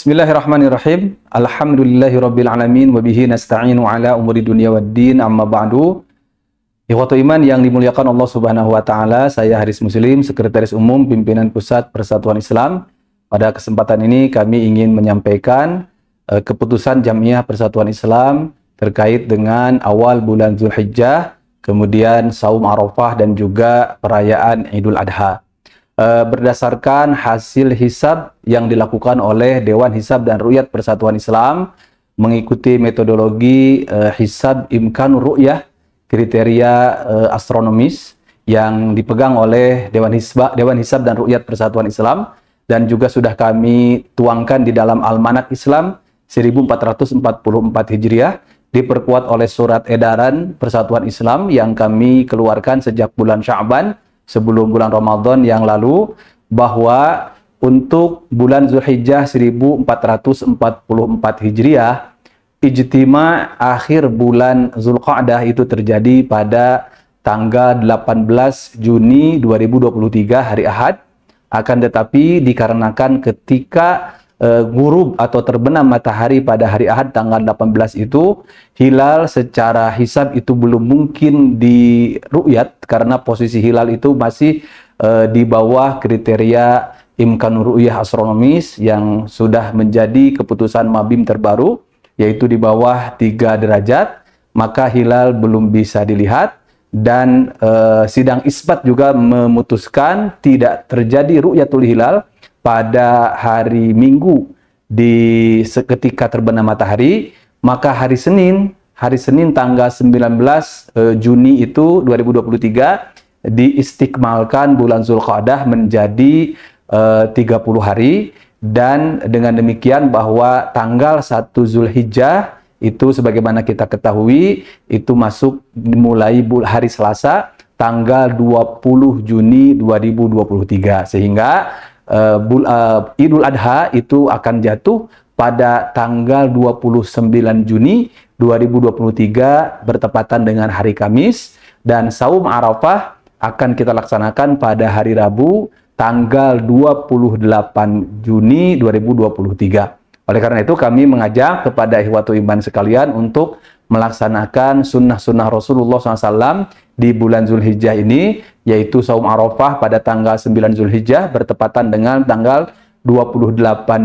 Bismillahirrahmanirrahim. Alhamdulillahirabbil alamin wa bihi nasta'inu ala umuri wa din. amma ba'du. Ikhwatu iman yang dimuliakan Allah Subhanahu wa taala, saya Haris Muslim, Sekretaris Umum Pimpinan Pusat Persatuan Islam. Pada kesempatan ini kami ingin menyampaikan uh, keputusan Jamiah Persatuan Islam terkait dengan awal bulan Zulhijjah, kemudian saum Arafah dan juga perayaan Idul Adha. Eh, berdasarkan hasil hisab yang dilakukan oleh Dewan Hisab dan Ruyat Persatuan Islam mengikuti metodologi uh, hisab imkan ru'yah kriteria uh, astronomis yang dipegang oleh Dewan Hisab Dewan Hisab dan Ru'yat Persatuan Islam dan juga sudah kami tuangkan di dalam Almanak Islam 1444 Hijriah diperkuat oleh surat edaran Persatuan Islam yang kami keluarkan sejak bulan Sya'ban sebelum bulan Ramadan yang lalu bahwa untuk bulan Zulhijjah 1444 Hijriah ijtima akhir bulan Zulqa'dah itu terjadi pada tanggal 18 Juni 2023 hari Ahad akan tetapi dikarenakan ketika uh, atau terbenam matahari pada hari Ahad tanggal 18 itu hilal secara hisab itu belum mungkin diru'yat karena posisi hilal itu masih uh, di bawah kriteria imkan ru'yah astronomis yang sudah menjadi keputusan mabim terbaru yaitu di bawah 3 derajat maka hilal belum bisa dilihat dan e, sidang isbat juga memutuskan tidak terjadi ru'yatul hilal pada hari Minggu di seketika terbenam matahari, maka hari Senin, hari Senin tanggal 19 belas eh, Juni itu 2023 diistikmalkan bulan Zulqa'dah menjadi eh, uh, 30 hari dan dengan demikian bahwa tanggal 1 Zulhijjah itu sebagaimana kita ketahui itu masuk mulai hari Selasa tanggal 20 Juni 2023 sehingga uh, Idul Adha itu akan jatuh pada tanggal 29 Juni 2023 bertepatan dengan hari Kamis dan saum Arafah akan kita laksanakan pada hari Rabu tanggal 28 Juni 2023. Oleh karena itu kami mengajak kepada ikhwatu iman sekalian untuk melaksanakan sunnah-sunnah Rasulullah SAW di bulan Zulhijjah ini yaitu saum Arafah pada tanggal 9 Zulhijjah bertepatan dengan tanggal 28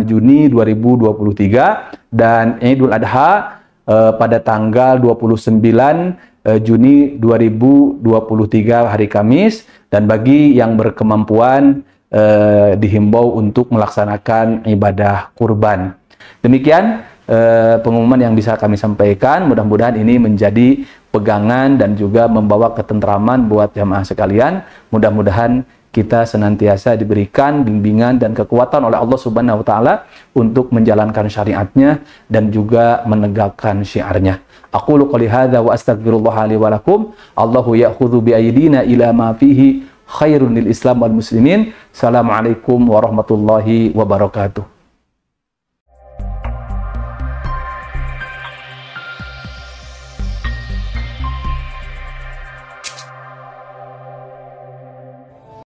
Juni 2023 dan Idul Adha eh, pada tanggal 29 eh, Juni 2023 hari Kamis dan bagi yang berkemampuan eh, dihimbau untuk melaksanakan ibadah kurban. Demikian Eh, pengumuman yang bisa kami sampaikan. Mudah-mudahan ini menjadi pegangan dan juga membawa ketentraman buat jamaah sekalian. Mudah-mudahan kita senantiasa diberikan bimbingan dan kekuatan oleh Allah Subhanahu wa taala untuk menjalankan syariatnya dan juga menegakkan syiarnya. Aku qali hadza wa astaghfirullah li wa lakum. Allahu ya'khudhu bi aydina ila ma fihi khairun lil Islam wal muslimin. Assalamualaikum warahmatullahi wabarakatuh.